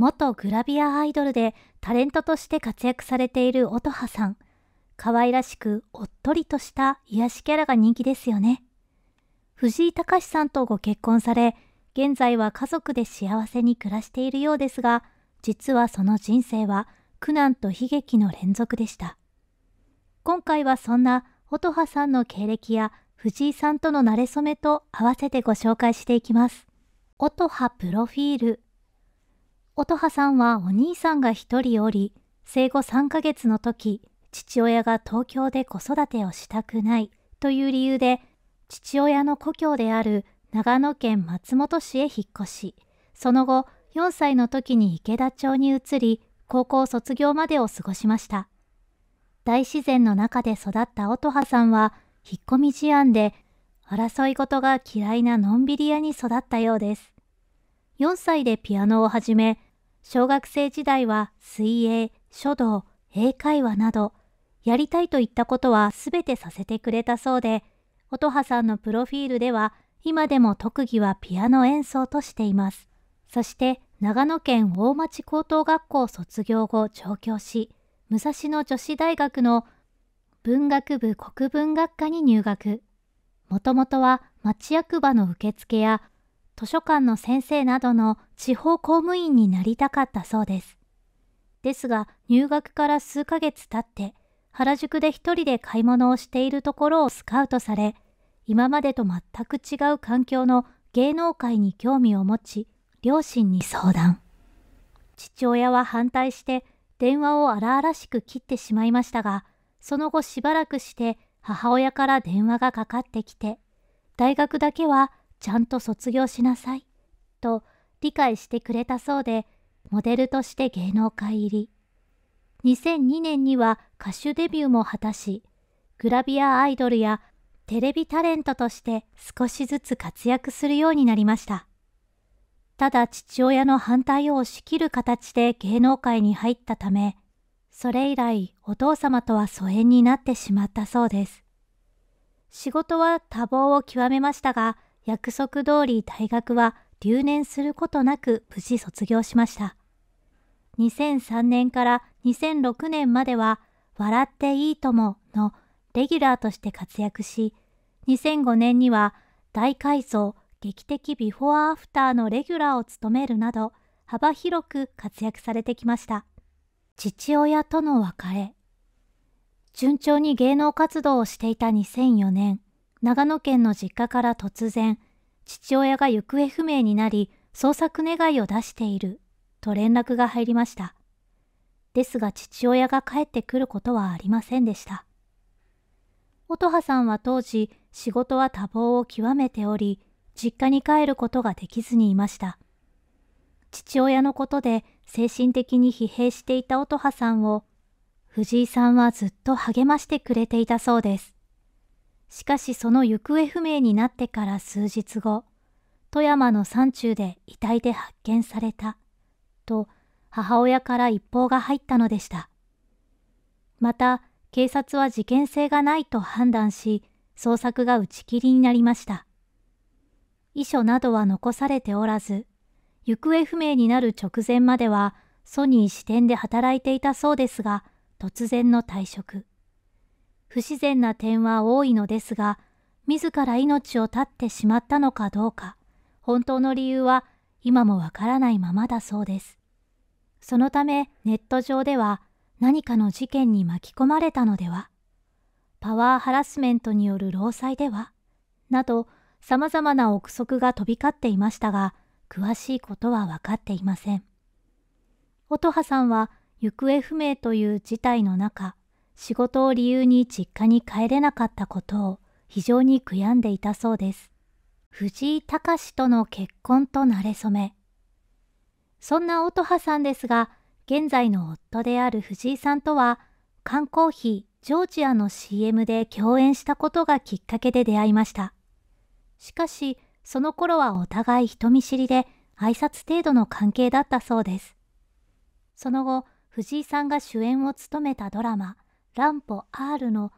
元グラビアアイドルでタレントとして活躍されている音羽さん。可愛らしくおっとりとした癒しキャラが人気ですよね。藤井隆さんとご結婚され、現在は家族で幸せに暮らしているようですが、実はその人生は苦難と悲劇の連続でした。今回はそんな音羽さんの経歴や藤井さんとの馴れ初めと合わせてご紹介していきます。音羽プロフィール乙葉さんはお兄さんが一人おり、生後3ヶ月の時、父親が東京で子育てをしたくないという理由で、父親の故郷である長野県松本市へ引っ越し、その後4歳の時に池田町に移り、高校卒業までを過ごしました。大自然の中で育った乙葉さんは、引っ込み思案で、争い事が嫌いなのんびり屋に育ったようです。4歳でピアノを始め、小学生時代は水泳、書道、英会話など、やりたいといったことはすべてさせてくれたそうで、乙葉さんのプロフィールでは、今でも特技はピアノ演奏としています。そして、長野県大町高等学校卒業後上京し、武蔵野女子大学の文学部国文学科に入学。もともとは町役場の受付や図書館の先生などの地方公務員になりたかったそうです。ですが、入学から数ヶ月経って、原宿で一人で買い物をしているところをスカウトされ、今までと全く違う環境の芸能界に興味を持ち、両親に相談。父親は反対して電話を荒々しく切ってしまいましたが、その後しばらくして母親から電話がかかってきて、大学だけはちゃんと卒業しなさい、と理解してくれたそうで、モデルとして芸能界入り。2002年には歌手デビューも果たし、グラビアアイドルやテレビタレントとして少しずつ活躍するようになりました。ただ父親の反対を押し切る形で芸能界に入ったため、それ以来お父様とは疎遠になってしまったそうです。仕事は多忙を極めましたが、約束通り大学は留年することなく無事卒業しました。2003年から2006年までは、笑っていいとものレギュラーとして活躍し、2005年には大改造劇的ビフォーアフターのレギュラーを務めるなど、幅広く活躍されてきました。父親との別れ。順調に芸能活動をしていた2004年、長野県の実家から突然、父親が行方不明になり、捜索願いを出している、と連絡が入りました。ですが父親が帰ってくることはありませんでした。乙葉さんは当時、仕事は多忙を極めており、実家に帰ることができずにいました。父親のことで精神的に疲弊していた乙葉さんを、藤井さんはずっと励ましてくれていたそうです。しかしその行方不明になってから数日後、富山の山中で遺体で発見された、と母親から一報が入ったのでした。また、警察は事件性がないと判断し、捜索が打ち切りになりました。遺書などは残されておらず、行方不明になる直前まではソニー支店で働いていたそうですが、突然の退職。不自然な点は多いのですが、自ら命を絶ってしまったのかどうか、本当の理由は今もわからないままだそうです。そのためネット上では何かの事件に巻き込まれたのでは、パワーハラスメントによる労災では、など様々な憶測が飛び交っていましたが、詳しいことは分かっていません。音羽さんは行方不明という事態の中、仕事を理由に実家に帰れなかったことを非常に悔やんでいたそうです。藤井隆との結婚となれそめ。そんな乙葉さんですが、現在の夫である藤井さんとは、缶コーヒー、ジョージアの CM で共演したことがきっかけで出会いました。しかし、その頃はお互い人見知りで、挨拶程度の関係だったそうです。その後、藤井さんが主演を務めたドラマ、ランポ R の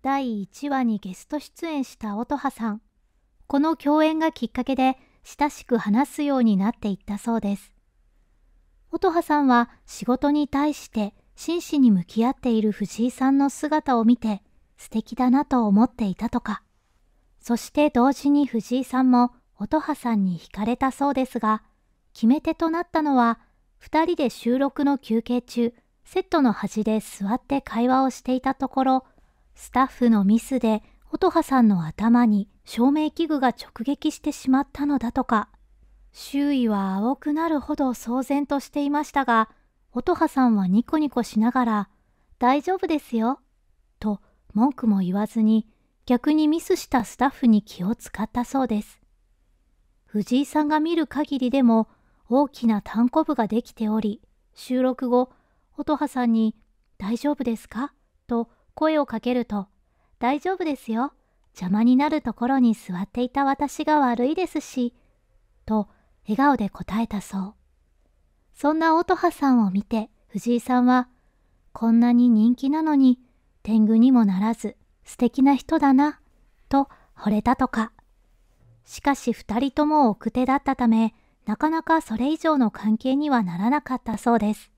第1話にゲスト出演した乙葉さん。この共演がきっかけで親しく話すようになっていったそうです。乙葉さんは仕事に対して真摯に向き合っている藤井さんの姿を見て素敵だなと思っていたとか。そして同時に藤井さんも乙葉さんに惹かれたそうですが、決め手となったのは、2人で収録の休憩中、セットの端で座って会話をしていたところ、スタッフのミスで音羽さんの頭に照明器具が直撃してしまったのだとか。周囲は青くなるほど騒然としていましたが、乙葉さんはニコニコしながら、大丈夫ですよ、と文句も言わずに、逆にミスしたスタッフに気を使ったそうです。藤井さんが見る限りでも大きな単行部ができており、収録後、乙葉さんに大丈夫ですかと声をかけると大丈夫ですよ。邪魔になるところに座っていた私が悪いですし、と笑顔で答えたそう。そんな乙葉さんを見て藤井さんは、こんなに人気なのに天狗にもならず素敵な人だな、と惚れたとか。しかし二人とも奥手だったため、なかなかそれ以上の関係にはならなかったそうです。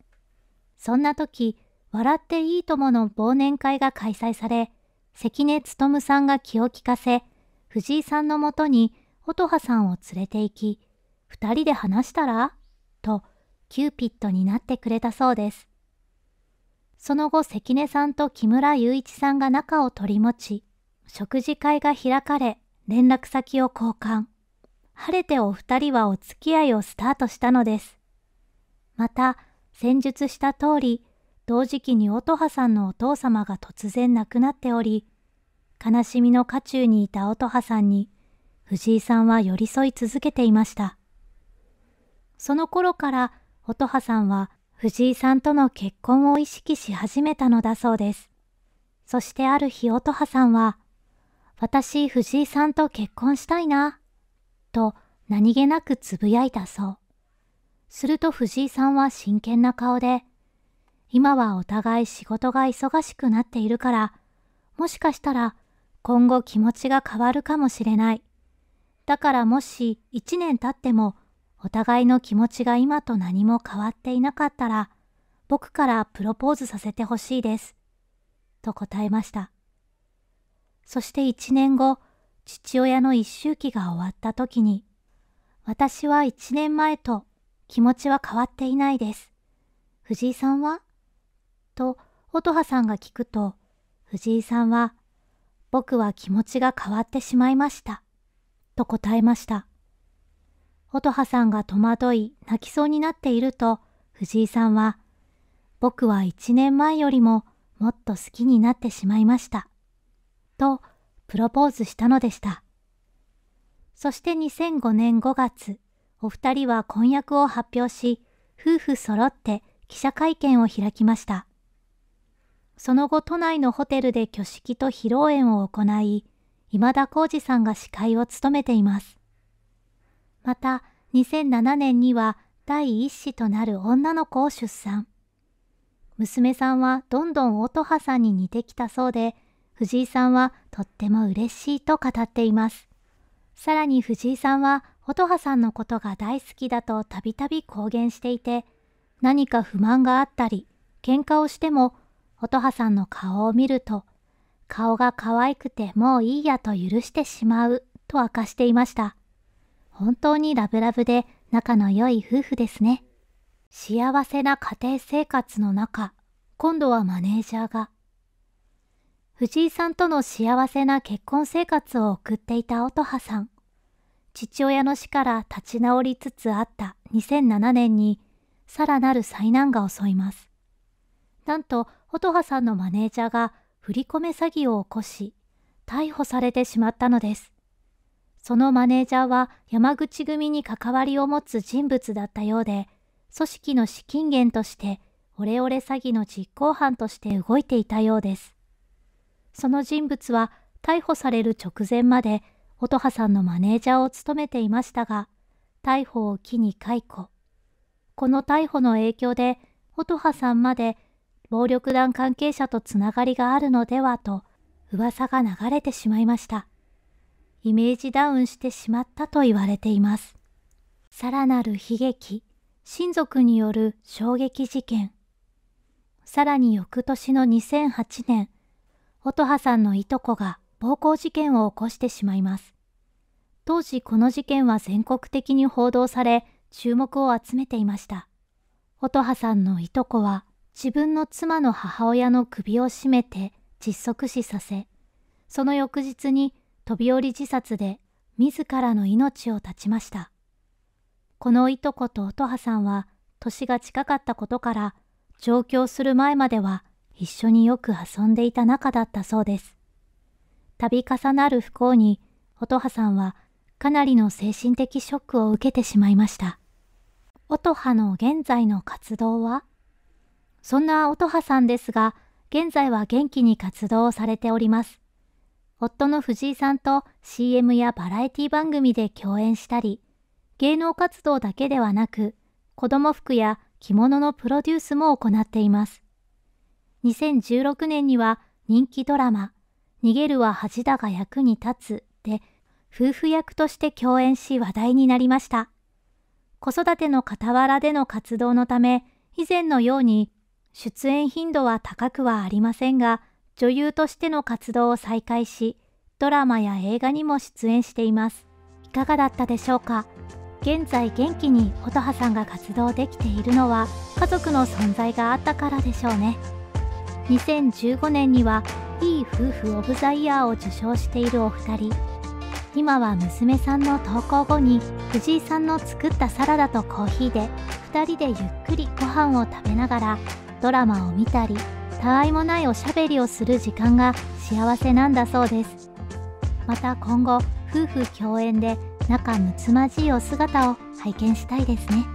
そんな時、笑っていいともの忘年会が開催され、関根勤さんが気を利かせ、藤井さんのもとに乙葉さんを連れて行き、二人で話したらと、キューピッドになってくれたそうです。その後、関根さんと木村雄一さんが仲を取り持ち、食事会が開かれ、連絡先を交換。晴れてお二人はお付き合いをスタートしたのです。また、先述した通り、同時期に乙葉さんのお父様が突然亡くなっており、悲しみの渦中にいた乙葉さんに、藤井さんは寄り添い続けていました。その頃から乙葉さんは藤井さんとの結婚を意識し始めたのだそうです。そしてある日乙葉さんは、私藤井さんと結婚したいな、と何気なくつぶやいたそう。すると藤井さんは真剣な顔で、今はお互い仕事が忙しくなっているから、もしかしたら今後気持ちが変わるかもしれない。だからもし1年経ってもお互いの気持ちが今と何も変わっていなかったら、僕からプロポーズさせてほしいです。と答えました。そして1年後、父親の一周期が終わった時に、私は1年前と気持ちは変わっていないです。藤井さんはと、乙葉さんが聞くと、藤井さんは、僕は気持ちが変わってしまいました。と答えました。乙葉さんが戸惑い、泣きそうになっていると、藤井さんは、僕は一年前よりももっと好きになってしまいました。と、プロポーズしたのでした。そして2005年5月、お二人は婚約を発表し、夫婦揃って記者会見を開きました。その後、都内のホテルで挙式と披露宴を行い、今田耕司さんが司会を務めています。また、2007年には第一子となる女の子を出産。娘さんはどんどん乙葉さんに似てきたそうで、藤井さんはとっても嬉しいと語っています。さらに藤井さんは乙葉さんのことが大好きだとたびたび公言していて、何か不満があったり、喧嘩をしても、乙葉さんの顔を見ると、顔が可愛くてもういいやと許してしまうと明かしていました。本当にラブラブで仲の良い夫婦ですね。幸せな家庭生活の中、今度はマネージャーが、藤井さんとの幸せな結婚生活を送っていた乙葉さん。父親の死から立ち直りつつあった2007年に、さらなる災難が襲います。なんと、乙葉さんのマネージャーが振り込め詐欺を起こし、逮捕されてしまったのです。そのマネージャーは山口組に関わりを持つ人物だったようで、組織の資金源としてオレオレ詐欺の実行犯として動いていたようです。その人物は逮捕される直前まで乙葉さんのマネージャーを務めていましたが、逮捕を機に解雇。この逮捕の影響で、乙葉さんまで暴力団関係者とつながりがあるのではと噂が流れてしまいました。イメージダウンしてしまったと言われています。さらなる悲劇、親族による衝撃事件。さらに翌年の2008年、乙葉さんのいとこが暴行事件を起こしてしまいます。当時この事件は全国的に報道され、注目を集めていました。乙葉さんのいとこは自分の妻の母親の首を絞めて窒息死させ、その翌日に飛び降り自殺で自らの命を絶ちました。このいとこと乙葉さんは年が近かったことから上京する前までは一緒によく遊んでいた仲だったそうです。度重なる不幸に、音羽さんはかなりの精神的ショックを受けてしまいました。音羽の現在の活動はそんな音羽さんですが、現在は元気に活動をされております。夫の藤井さんと CM やバラエティ番組で共演したり、芸能活動だけではなく、子供服や着物のプロデュースも行っています。2016年には人気ドラマ、逃げるは恥だが役に立つで夫婦役として共演し話題になりました。子育ての傍らでの活動のため、以前のように出演頻度は高くはありませんが、女優としての活動を再開し、ドラマや映画にも出演しています。いかがだったでしょうか現在元気に琴葉さんが活動できているのは家族の存在があったからでしょうね。2015年には、いい夫婦オブザイヤーを受賞しているお二人。今は娘さんの登校後に、藤井さんの作ったサラダとコーヒーで、2人でゆっくりご飯を食べながら、ドラマを見たり、たわいもないおしゃべりをする時間が幸せなんだそうです。また今後、夫婦共演で仲睦まじいお姿を拝見したいですね。